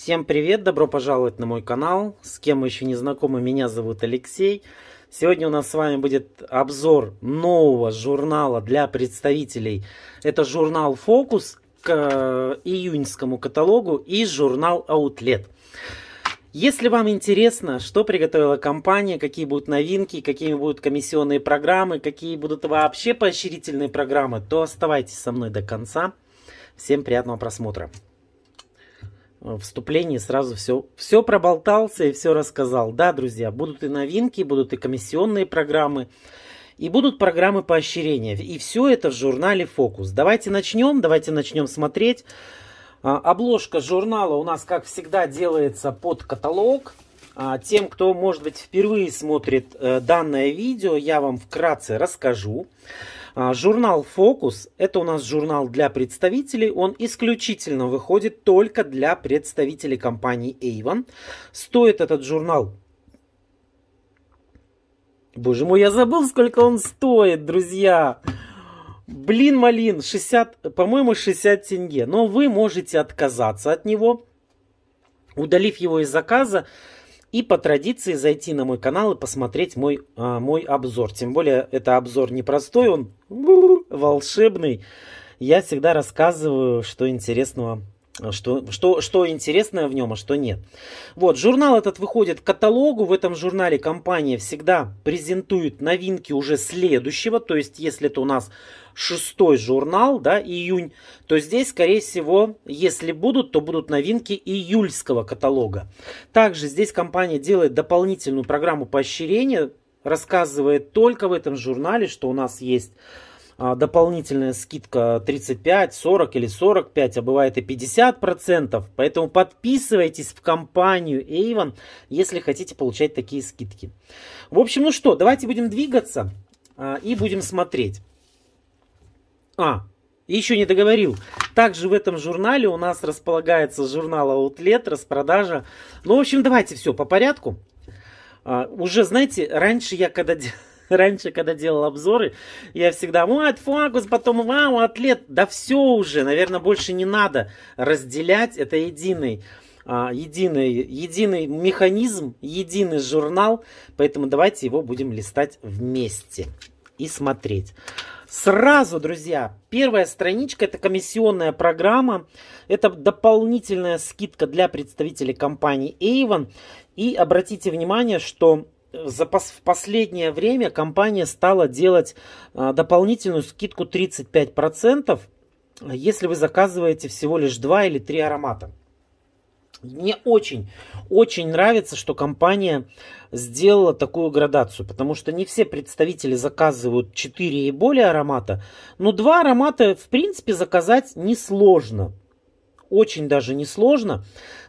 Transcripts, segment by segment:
Всем привет, добро пожаловать на мой канал. С кем еще не знакомы, меня зовут Алексей. Сегодня у нас с вами будет обзор нового журнала для представителей. Это журнал «Фокус» к э, июньскому каталогу и журнал «Аутлет». Если вам интересно, что приготовила компания, какие будут новинки, какие будут комиссионные программы, какие будут вообще поощрительные программы, то оставайтесь со мной до конца. Всем приятного просмотра. Э, вступлении сразу все, все проболтался и все рассказал. Да, друзья, будут и новинки, будут и комиссионные программы, и будут программы поощрения. И все это в журнале «Фокус». Давайте начнем, давайте начнем смотреть. А, обложка журнала у нас, как всегда, делается под каталог. А, тем, кто, может быть, впервые смотрит э, данное видео, я вам вкратце расскажу. А, журнал «Фокус» — это у нас журнал для представителей. Он исключительно выходит только для представителей компании Avon. Стоит этот журнал... Боже мой, я забыл, сколько он стоит, друзья! Блин, малин, 60, по-моему, 60 тенге. Но вы можете отказаться от него, удалив его из заказа и по традиции зайти на мой канал и посмотреть мой, а, мой обзор. Тем более это обзор непростой, он волшебный. Я всегда рассказываю, что интересного что, что, что интересное в нем, а что нет. Вот, журнал этот выходит к каталогу. В этом журнале компания всегда презентует новинки уже следующего. То есть, если это у нас шестой журнал, да, июнь, то здесь, скорее всего, если будут, то будут новинки июльского каталога. Также здесь компания делает дополнительную программу поощрения, рассказывает только в этом журнале, что у нас есть а, дополнительная скидка 35, 40 или 45, а бывает и 50%. Поэтому подписывайтесь в компанию Avon, если хотите получать такие скидки. В общем, ну что, давайте будем двигаться а, и будем смотреть. А, еще не договорил. Также в этом журнале у нас располагается журнал Outlet, распродажа. Ну, в общем, давайте все по порядку. А, уже, знаете, раньше я когда раньше, когда делал обзоры, я всегда, вот, фокус, потом, вау, атлет, да все уже, наверное, больше не надо разделять, это единый а, единый, единый механизм, единый журнал, поэтому давайте его будем листать вместе и смотреть. Сразу, друзья, первая страничка – это комиссионная программа. Это дополнительная скидка для представителей компании Avon. И обратите внимание, что за пос в последнее время компания стала делать а, дополнительную скидку 35%, если вы заказываете всего лишь 2 или 3 аромата. Мне очень, очень нравится, что компания сделала такую градацию, потому что не все представители заказывают 4 и более аромата, но 2 аромата в принципе заказать несложно очень даже несложно.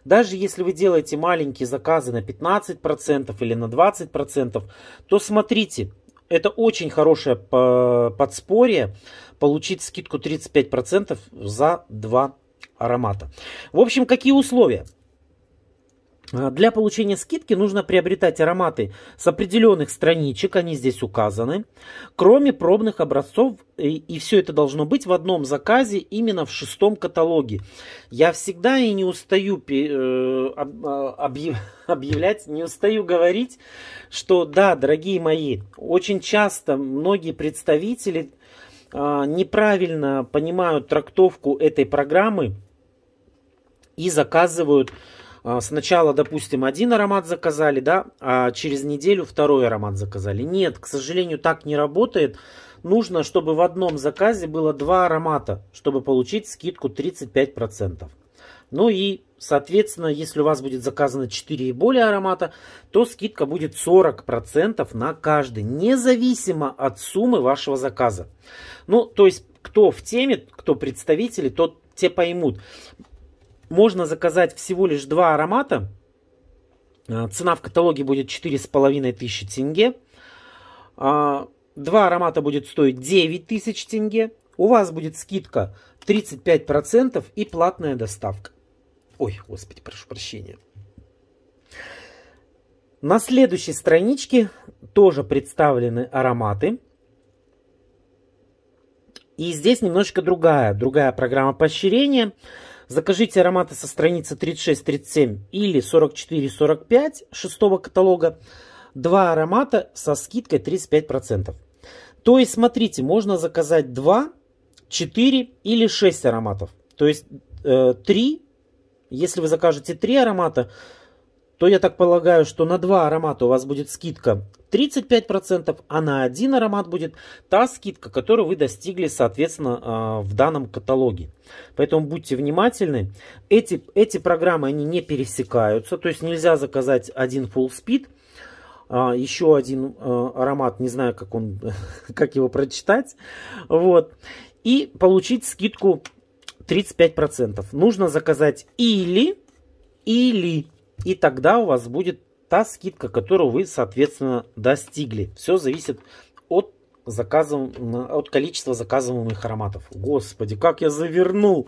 Даже если вы делаете маленькие заказы на 15% или на 20%, то смотрите, это очень хорошее э, подспорье получить скидку 35% за два аромата. В общем, какие условия? А, для получения скидки нужно приобретать ароматы с определенных страничек, они здесь указаны, кроме пробных образцов, и, и все это должно быть в одном заказе, именно в шестом каталоге. Я всегда и не устаю э, а, объ, объявлять, не устаю говорить, что да, дорогие мои, очень часто многие представители э, неправильно понимают трактовку этой программы и заказывают а, сначала, допустим, один аромат заказали, да, а через неделю второй аромат заказали. Нет, к сожалению, так не работает. Нужно, чтобы в одном заказе было два аромата, чтобы получить скидку 35%. Ну и, соответственно, если у вас будет заказано 4 и более аромата, то скидка будет 40% на каждый, независимо от суммы вашего заказа. Ну, то есть, кто в теме, кто представители, тот те поймут. Можно заказать всего лишь два аромата. А, цена в каталоге будет 4500 тенге. А, два аромата будет стоить 9000 тенге. У вас будет скидка 35% и платная доставка. Ой, господи, прошу прощения. На следующей страничке тоже представлены ароматы. И здесь немножко другая, другая программа поощрения. Закажите ароматы со страницы 36-37 или 44-45 шестого каталога. Два аромата со скидкой 35%. То есть, смотрите, можно заказать 2, 4 или 6 ароматов. То есть, э, 3, если вы закажете 3 аромата, то я так полагаю, что на два аромата у вас будет скидка 35%, а на один аромат будет та скидка, которую вы достигли, соответственно, а, в данном каталоге. Поэтому будьте внимательны. Эти, эти программы, они не пересекаются, то есть нельзя заказать один Full Speed, а, еще один а, аромат, не знаю, как, он, как его прочитать, вот, и получить скидку 35%. Нужно заказать или, или и тогда у вас будет та скидка, которую вы, соответственно, достигли. Все зависит от заказов, от количества заказываемых ароматов. Господи, как я завернул!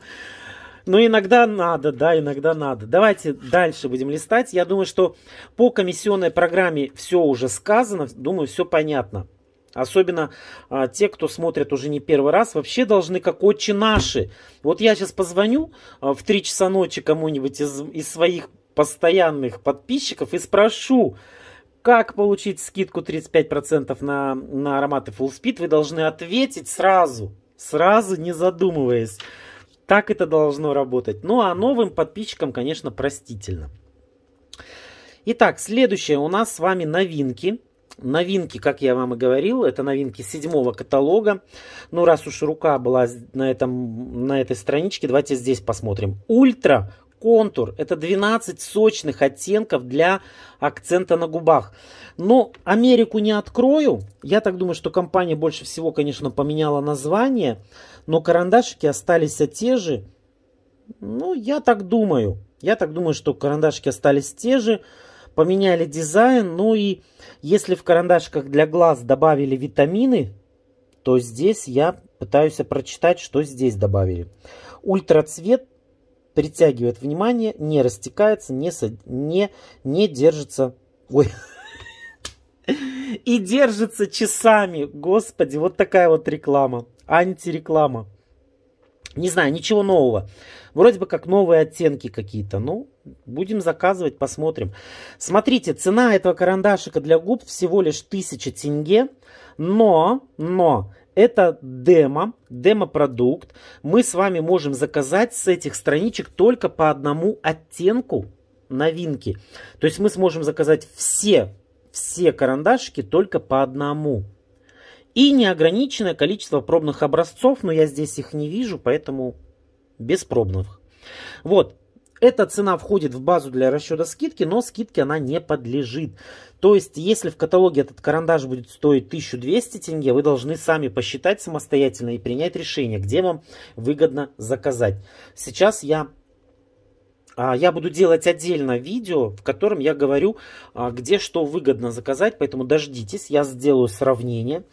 Но ну, иногда надо, да, иногда надо. Давайте дальше будем листать. Я думаю, что по комиссионной программе все уже сказано. Думаю, все понятно. Особенно а, те, кто смотрит уже не первый раз, вообще должны как отчи наши. Вот я сейчас позвоню а, в 3 часа ночи кому-нибудь из, из своих постоянных подписчиков и спрошу, как получить скидку 35% на, на ароматы Full Speed, вы должны ответить сразу, сразу не задумываясь. Так это должно работать. Ну а новым подписчикам, конечно, простительно. Итак, следующее у нас с вами новинки. Новинки, как я вам и говорил, это новинки седьмого каталога. Ну, раз уж рука была на, этом, на этой страничке, давайте здесь посмотрим. Ультра контур. Это 12 сочных оттенков для акцента на губах. Но Америку не открою. Я так думаю, что компания больше всего, конечно, поменяла название. Но карандашики остались те же. Ну, я так думаю. Я так думаю, что карандашики остались те же. Поменяли дизайн. Ну и если в карандашках для глаз добавили витамины, то здесь я пытаюсь прочитать, что здесь добавили. Ультрацвет притягивает внимание, не растекается, не, со... не, не держится... Ой, и держится часами. Господи, вот такая вот реклама. Антиреклама. Не знаю, ничего нового. Вроде бы как новые оттенки какие-то. Ну, будем заказывать, посмотрим. Смотрите, цена этого карандашика для губ всего лишь 1000 тенге. Но, но, это демо, демо-продукт. Мы с вами можем заказать с этих страничек только по одному оттенку новинки. То есть мы сможем заказать все, все карандашики только по одному. И неограниченное количество пробных образцов, но я здесь их не вижу, поэтому без пробных. Вот, эта цена входит в базу для расчета скидки, но скидки она не подлежит. То есть, если в каталоге этот карандаш будет стоить 1200 тенге, вы должны сами посчитать самостоятельно и принять решение, где вам выгодно заказать. Сейчас я а, я буду делать отдельно видео, в котором я говорю, а, где что выгодно заказать, поэтому дождитесь, я сделаю сравнение.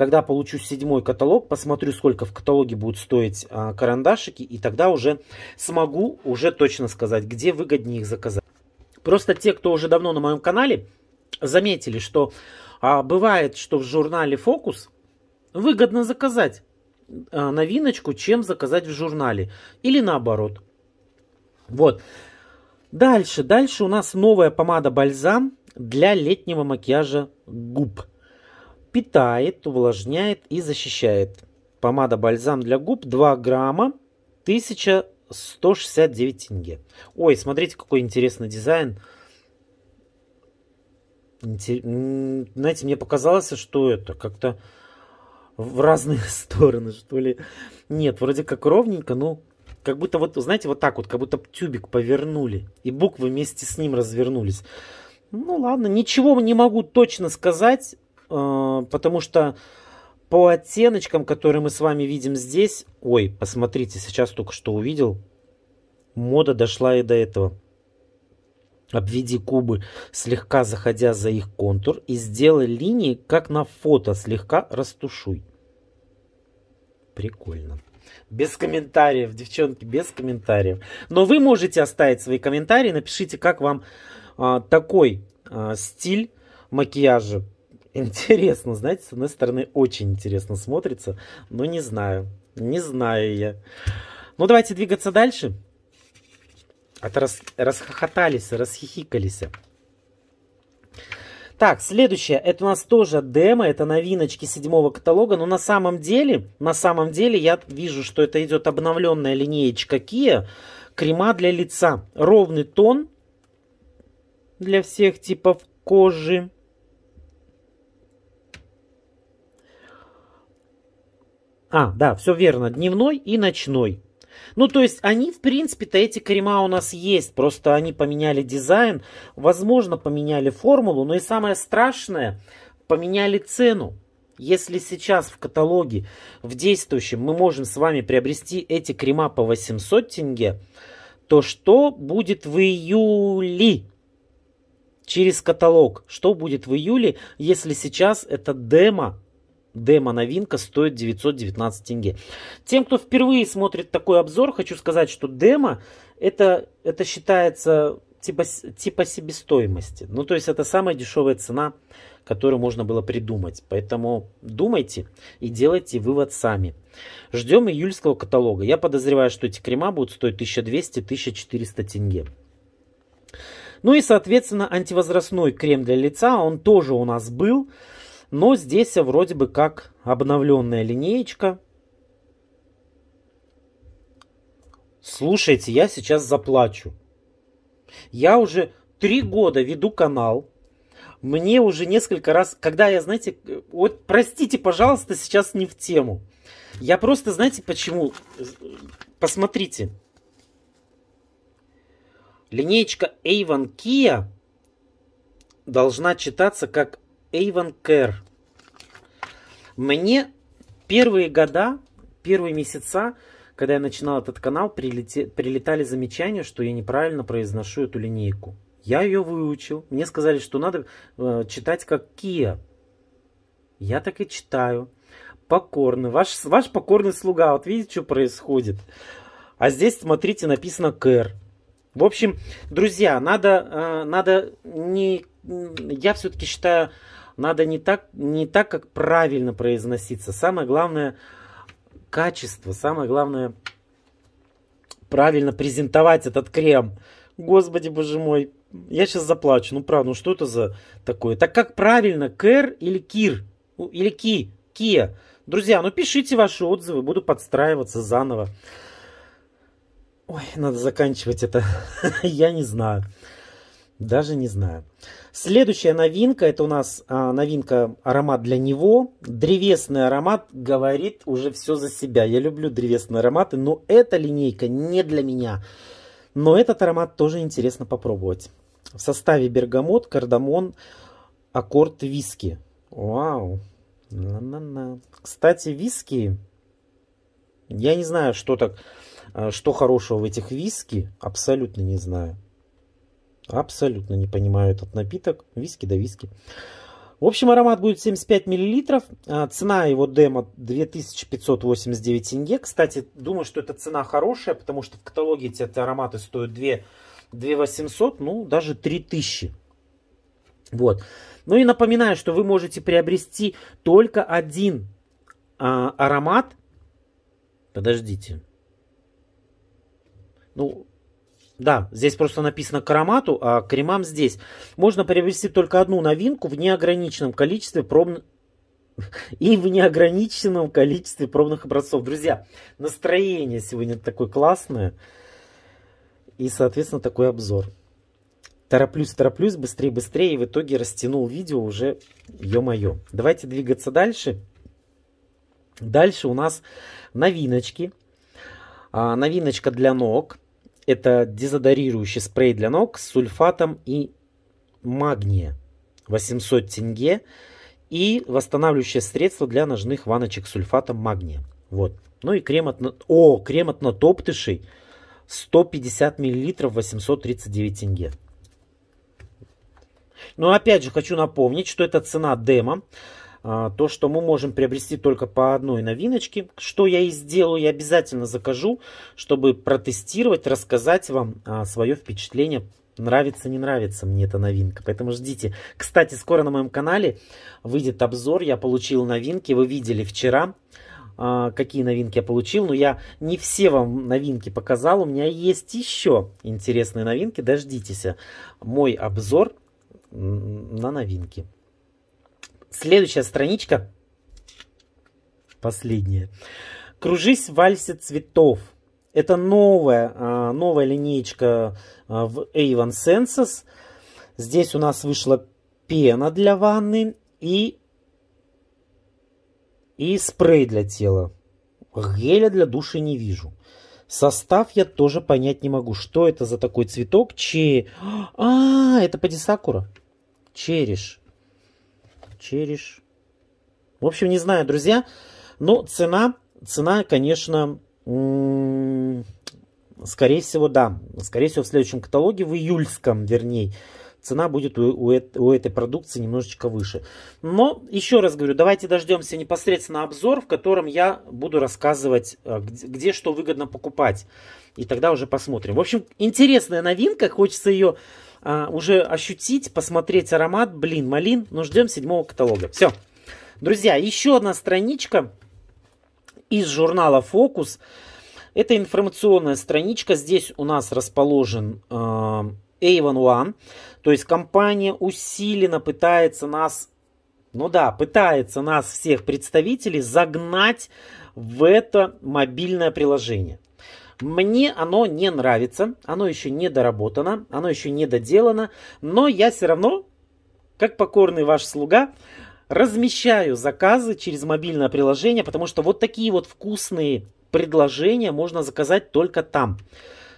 Когда получу седьмой каталог, посмотрю, сколько в каталоге будут стоить а, карандашики, и тогда уже смогу уже точно сказать, где выгоднее их заказать. Просто те, кто уже давно на моем канале, заметили, что а, бывает, что в журнале «Фокус» выгодно заказать а, новиночку, чем заказать в журнале. Или наоборот. Вот. Дальше. Дальше у нас новая помада «Бальзам» для летнего макияжа губ питает, увлажняет и защищает. Помада бальзам для губ 2 грамма, 1169 тенге. Ой, смотрите, какой интересный дизайн. Интер... Знаете, мне показалось, что это как-то в разные стороны, что ли. Нет, вроде как ровненько, но как будто вот, знаете, вот так вот, как будто тюбик повернули, и буквы вместе с ним развернулись. Ну ладно, ничего не могу точно сказать. Э, потому что по оттеночкам, которые мы с вами видим здесь, ой, посмотрите, сейчас только что увидел, мода дошла и до этого. Обведи кубы, слегка заходя за их контур, и сделай линии, как на фото, слегка растушуй. Прикольно. Без комментариев, девчонки, без комментариев. Но вы можете оставить свои комментарии, напишите, как вам а, такой а, стиль макияжа Интересно, знаете, с одной стороны, очень интересно смотрится, но не знаю. Не знаю я. Ну, давайте двигаться дальше. А рас, расхохотались, расхихикались. Так, следующее, это у нас тоже демо, это новиночки седьмого каталога, но на самом деле, на самом деле я вижу, что это идет обновленная линеечка Kia, крема для лица, ровный тон для всех типов кожи, А, да, все верно, дневной и ночной. Ну, то есть они, в принципе-то, эти крема у нас есть, просто они поменяли дизайн, возможно, поменяли формулу, но и самое страшное, поменяли цену. Если сейчас в каталоге, в действующем, мы можем с вами приобрести эти крема по 800 тенге, то что будет в июле? Через каталог. Что будет в июле, если сейчас это демо Демо-новинка стоит 919 тенге. Тем, кто впервые смотрит такой обзор, хочу сказать, что демо это, это считается типа, типа себестоимости. Ну, то есть это самая дешевая цена, которую можно было придумать. Поэтому думайте и делайте вывод сами. Ждем июльского каталога. Я подозреваю, что эти крема будут стоить 1200-1400 тенге. Ну и, соответственно, антивозрастной крем для лица, он тоже у нас был. Но здесь вроде бы как обновленная линеечка. Слушайте, я сейчас заплачу. Я уже три года веду канал. Мне уже несколько раз, когда я, знаете, вот простите, пожалуйста, сейчас не в тему. Я просто, знаете, почему? Посмотрите. Линеечка Avon Kia должна читаться как Эйван Кэр. Мне первые года, первые месяца, когда я начинал этот канал, прилете, прилетали замечания, что я неправильно произношу эту линейку. Я ее выучил. Мне сказали, что надо э, читать как Kia. Я так и читаю. Покорный. Ваш, ваш покорный слуга. Вот видите, что происходит. А здесь, смотрите, написано Кэр. В общем, друзья, надо, э, надо не... Я все-таки считаю надо не так, не так, как правильно произноситься. Самое главное качество, самое главное правильно презентовать этот крем. Господи, боже мой, я сейчас заплачу. Ну, правда, ну что это за такое? Так как правильно, Кэр или Кир? Или Ки? Кия? Друзья, ну пишите ваши отзывы, буду подстраиваться заново. Ой, надо заканчивать это. я не знаю. Даже не знаю. Следующая новинка, это у нас а, новинка аромат для него. Древесный аромат говорит уже все за себя. Я люблю древесные ароматы, но эта линейка не для меня. Но этот аромат тоже интересно попробовать. В составе бергамот, кардамон, аккорд виски. Вау. На-на-на. Кстати, виски. Я не знаю, что так, а, что хорошего в этих виски. Абсолютно не знаю. Абсолютно не понимаю этот напиток. Виски да виски. В общем, аромат будет 75 мл. А, цена его демо 2589 тенге. Кстати, думаю, что эта цена хорошая, потому что в каталоге эти ароматы стоят 2, 2 800, ну, даже 3000. Вот. Ну и напоминаю, что вы можете приобрести только один а, аромат. Подождите. Ну, да, здесь просто написано к аромату, а к кремам здесь. Можно приобрести только одну новинку в неограниченном количестве проб... и в неограниченном количестве пробных образцов. Друзья, настроение сегодня такое классное. И, соответственно, такой обзор. Тороплюсь, тороплюсь, быстрее, быстрее. И в итоге растянул видео уже, ё-моё. Давайте двигаться дальше. Дальше у нас новиночки. А, новиночка для ног. Это дезодорирующий спрей для ног с сульфатом и магния. 800 тенге. И восстанавливающее средство для ножных ваночек с сульфатом магния. Вот. Ну и крем от... О, крем от натоптышей. 150 мл 839 тенге. Но ну, опять же хочу напомнить, что это цена демо. А, то, что мы можем приобрести только по одной новиночке, что я и сделаю, я обязательно закажу, чтобы протестировать, рассказать вам а, свое впечатление, нравится, не нравится мне эта новинка, поэтому ждите. Кстати, скоро на моем канале выйдет обзор, я получил новинки, вы видели вчера, а, какие новинки я получил, но я не все вам новинки показал, у меня есть еще интересные новинки, дождитесь. Мой обзор на новинки. Следующая страничка. Последняя. Кружись в вальсе цветов. Это новая, а, новая линеечка а, в Avon Senses. Здесь у нас вышла пена для ванны и, и спрей для тела. Геля для души не вижу. Состав я тоже понять не могу. Что это за такой цветок? Че... А, это падисакура. Череш череш. В общем, не знаю, друзья. Но цена, цена, конечно, скорее всего, да. Скорее всего, в следующем каталоге, в июльском, вернее, цена будет у, у, у этой продукции немножечко выше. Но, еще раз говорю, давайте дождемся непосредственно обзор, в котором я буду рассказывать, э, где, где что выгодно покупать. И тогда уже посмотрим. В общем, интересная новинка, хочется ее а, уже ощутить, посмотреть аромат. Блин, малин, но ну, ждем седьмого каталога. Все. Друзья, еще одна страничка из журнала «Фокус». Это информационная страничка. Здесь у нас расположен э, Avon One. То есть компания усиленно пытается нас, ну да, пытается нас всех представителей загнать в это мобильное приложение. Мне оно не нравится, оно еще не доработано, оно еще не доделано, но я все равно, как покорный ваш слуга, размещаю заказы через мобильное приложение, потому что вот такие вот вкусные предложения можно заказать только там.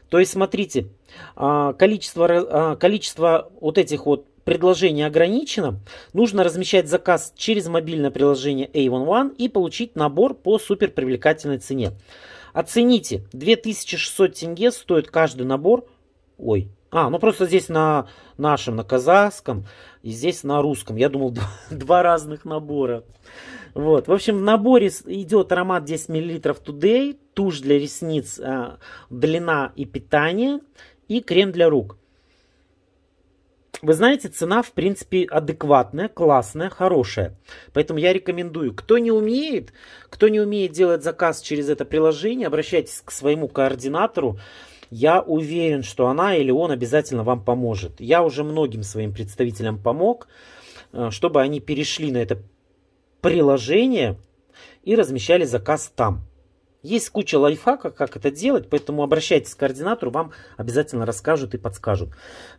То есть, смотрите, а, количество, а, количество вот этих вот предложений ограничено. Нужно размещать заказ через мобильное приложение A11 и получить набор по супер привлекательной цене. Оцените, 2600 тенге стоит каждый набор. Ой, а, ну просто здесь на нашем, на казахском, и здесь на русском. Я думал, два, два разных набора. Вот, в общем, в наборе идет аромат 10 мл Today, тушь для ресниц, а, длина и питание, и крем для рук. Вы знаете, цена, в принципе, адекватная, классная, хорошая. Поэтому я рекомендую. Кто не умеет, кто не умеет делать заказ через это приложение, обращайтесь к своему координатору. Я уверен, что она или он обязательно вам поможет. Я уже многим своим представителям помог, э, чтобы они перешли на это приложение и размещали заказ там. Есть куча лайфхаков, как это делать, поэтому обращайтесь к координатору, вам обязательно расскажут и подскажут.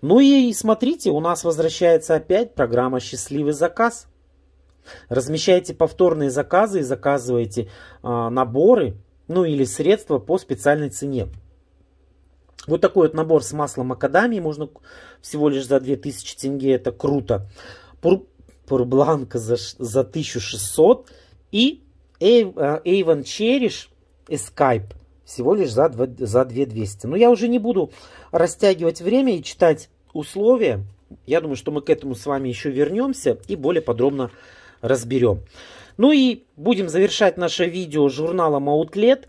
Ну и смотрите, у нас возвращается опять программа «Счастливый заказ». Размещайте повторные заказы и заказывайте э, наборы, ну или средства по специальной цене. Вот такой вот набор с маслом макадамии можно всего лишь за 2000 тенге, это круто. Пур, пурбланка за, за 1600 и Эйвен а, Чериш и Skype всего лишь за, 2, за 2200. Но я уже не буду растягивать время и читать условия. Я думаю, что мы к этому с вами еще вернемся и более подробно разберем. Ну и будем завершать наше видео журналом Outlet.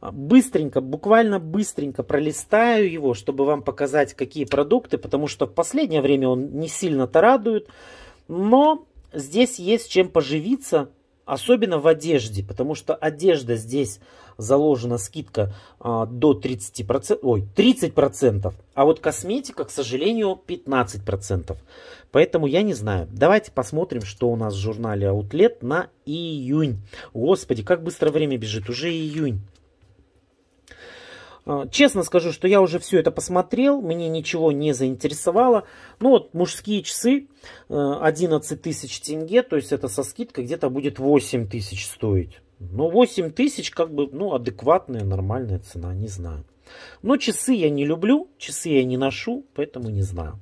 Быстренько, буквально быстренько пролистаю его, чтобы вам показать, какие продукты, потому что в последнее время он не сильно-то радует. Но здесь есть чем поживиться Особенно в одежде, потому что одежда здесь заложена скидка а, до 30%, ой, 30%, а вот косметика, к сожалению, 15%. Поэтому я не знаю. Давайте посмотрим, что у нас в журнале Outlet на июнь. Господи, как быстро время бежит, уже июнь. А, честно скажу, что я уже все это посмотрел, мне ничего не заинтересовало. Ну вот мужские часы 11 э, тысяч тенге, то есть это со скидкой где-то будет 8 тысяч стоить. Но ну, 8 тысяч как бы ну, адекватная, нормальная цена, не знаю. Но часы я не люблю, часы я не ношу, поэтому не знаю.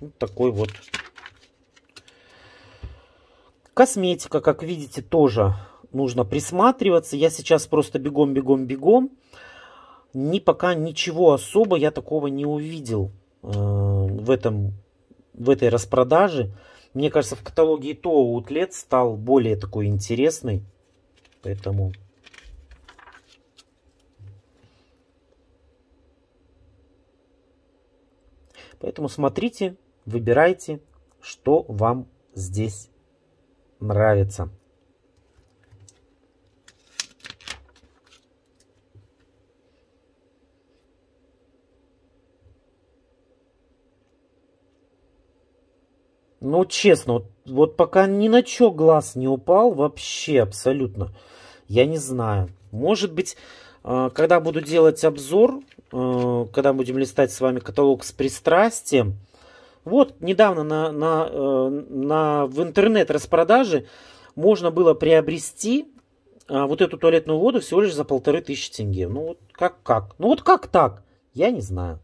Вот такой вот. Косметика, как видите, тоже нужно присматриваться. Я сейчас просто бегом, бегом, бегом. Ни пока ничего особо я такого не увидел э, в, этом, в этой распродаже. Мне кажется, в каталоге и то Outlet стал более такой интересный. Поэтому... Поэтому смотрите, выбирайте, что вам здесь нравится. Ну, честно, вот, вот пока ни на чё глаз не упал вообще абсолютно. Я не знаю. Может быть, э, когда буду делать обзор, э, когда будем листать с вами каталог с пристрастием, вот недавно на, на, э, на, в интернет-распродаже можно было приобрести вот эту туалетную воду всего лишь за полторы тысячи тенге. Ну вот как как? Ну вот как так? Я не знаю.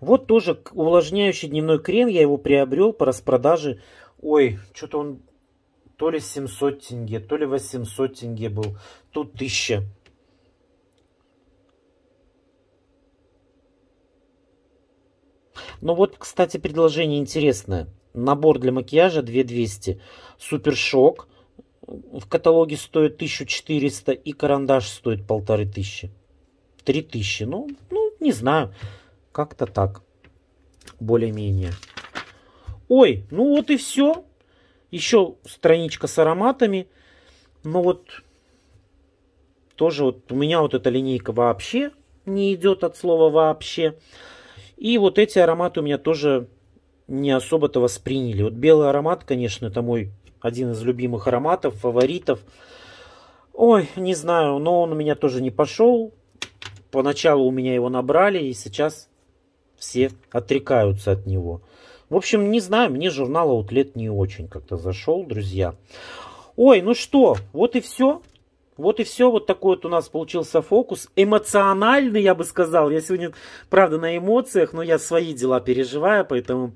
Вот тоже увлажняющий дневной крем. Я его приобрел по распродаже. Ой, что-то он то ли 700 тенге, то ли 800 тенге был. Тут 1000. Ну вот, кстати, предложение интересное. Набор для макияжа 2200. Супершок в каталоге стоит 1400 и карандаш стоит 1500. 3000. Ну, ну, не знаю. Как-то так. Более-менее. Ой, ну вот и все. Еще страничка с ароматами. Но вот тоже вот у меня вот эта линейка вообще не идет от слова вообще. И вот эти ароматы у меня тоже не особо-то восприняли. Вот белый аромат, конечно, это мой один из любимых ароматов, фаворитов. Ой, не знаю, но он у меня тоже не пошел. Поначалу у меня его набрали, и сейчас все отрекаются от него. В общем, не знаю, мне журнал Outlet не очень как-то зашел, друзья. Ой, ну что, вот и все. Вот и все, вот такой вот у нас получился фокус. Эмоциональный, я бы сказал. Я сегодня, правда, на эмоциях, но я свои дела переживаю, поэтому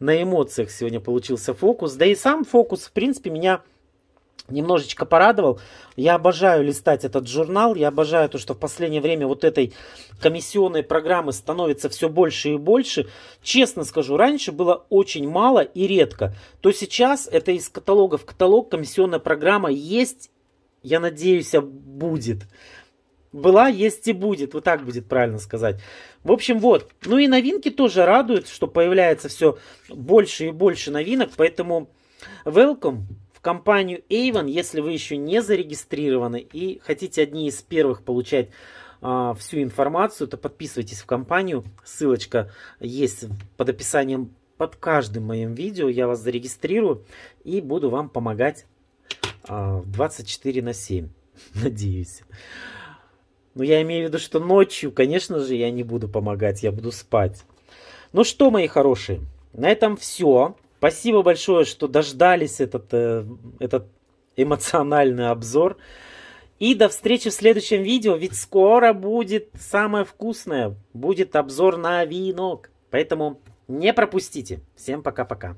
на эмоциях сегодня получился фокус. Да и сам фокус, в принципе, меня немножечко порадовал. Я обожаю листать этот журнал, я обожаю то, что в последнее время вот этой комиссионной программы становится все больше и больше. Честно скажу, раньше было очень мало и редко, то сейчас это из каталога в каталог комиссионная программа есть, я надеюсь, а будет. Была, есть и будет. Вот так будет правильно сказать. В общем, вот. Ну и новинки тоже радуют, что появляется все больше и больше новинок. Поэтому welcome компанию Avon, если вы еще не зарегистрированы и хотите одни из первых получать а, всю информацию, то подписывайтесь в компанию. Ссылочка есть под описанием под каждым моим видео. Я вас зарегистрирую и буду вам помогать а, 24 на 7. Надеюсь. Но я имею в виду, что ночью, конечно же, я не буду помогать, я буду спать. Ну что, мои хорошие, на этом все. Спасибо большое, что дождались этот, э, этот эмоциональный обзор. И до встречи в следующем видео, ведь скоро будет самое вкусное. Будет обзор на венок. Поэтому не пропустите. Всем пока-пока.